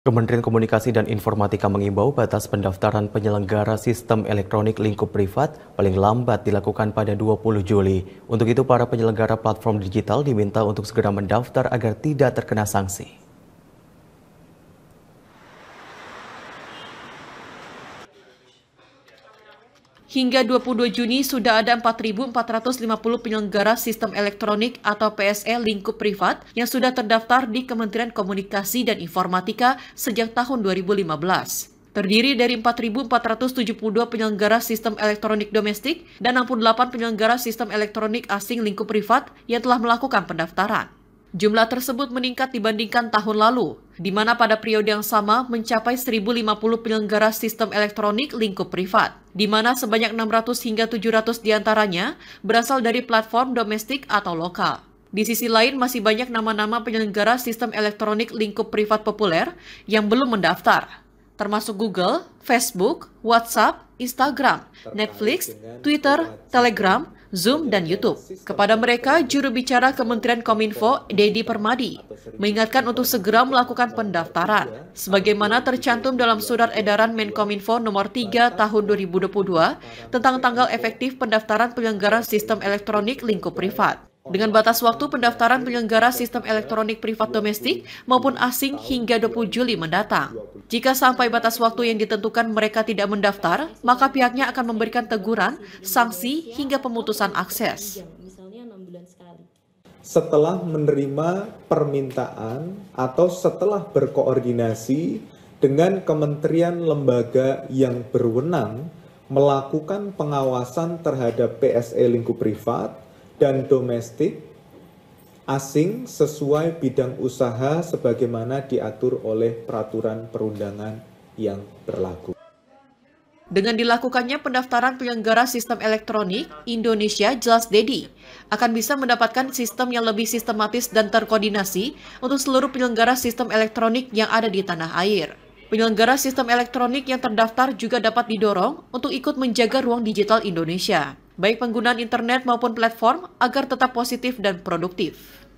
Kementerian Komunikasi dan Informatika mengimbau batas pendaftaran penyelenggara sistem elektronik lingkup privat paling lambat dilakukan pada 20 Juli. Untuk itu, para penyelenggara platform digital diminta untuk segera mendaftar agar tidak terkena sanksi. Hingga 22 Juni sudah ada 4.450 penyelenggara sistem elektronik atau PSE lingkup privat yang sudah terdaftar di Kementerian Komunikasi dan Informatika sejak tahun 2015 terdiri dari 4.472 penyelenggara sistem elektronik domestik dan 68 penyelenggara sistem elektronik asing lingkup privat yang telah melakukan pendaftaran. Jumlah tersebut meningkat dibandingkan tahun lalu, di mana pada periode yang sama mencapai 1.050 penyelenggara sistem elektronik lingkup privat, di mana sebanyak 600 hingga 700 diantaranya berasal dari platform domestik atau lokal. Di sisi lain, masih banyak nama-nama penyelenggara sistem elektronik lingkup privat populer yang belum mendaftar termasuk Google, Facebook, WhatsApp, Instagram, Netflix, Twitter, Telegram, Zoom, dan YouTube. Kepada mereka, juru bicara Kementerian Kominfo, Dedi Permadi, mengingatkan untuk segera melakukan pendaftaran, sebagaimana tercantum dalam surat edaran Menkominfo nomor 3 tahun 2022 tentang tanggal efektif pendaftaran penyelenggara sistem elektronik lingkup privat dengan batas waktu pendaftaran penyelenggara sistem elektronik privat domestik maupun asing hingga 20 Juli mendatang. Jika sampai batas waktu yang ditentukan mereka tidak mendaftar, maka pihaknya akan memberikan teguran, sanksi, hingga pemutusan akses. Setelah menerima permintaan atau setelah berkoordinasi dengan kementerian lembaga yang berwenang melakukan pengawasan terhadap PSE lingkup privat, dan domestik asing sesuai bidang usaha sebagaimana diatur oleh peraturan perundangan yang berlaku. Dengan dilakukannya pendaftaran penyelenggara sistem elektronik, Indonesia jelas dedi akan bisa mendapatkan sistem yang lebih sistematis dan terkoordinasi untuk seluruh penyelenggara sistem elektronik yang ada di tanah air. Penyelenggara sistem elektronik yang terdaftar juga dapat didorong untuk ikut menjaga ruang digital Indonesia baik penggunaan internet maupun platform, agar tetap positif dan produktif.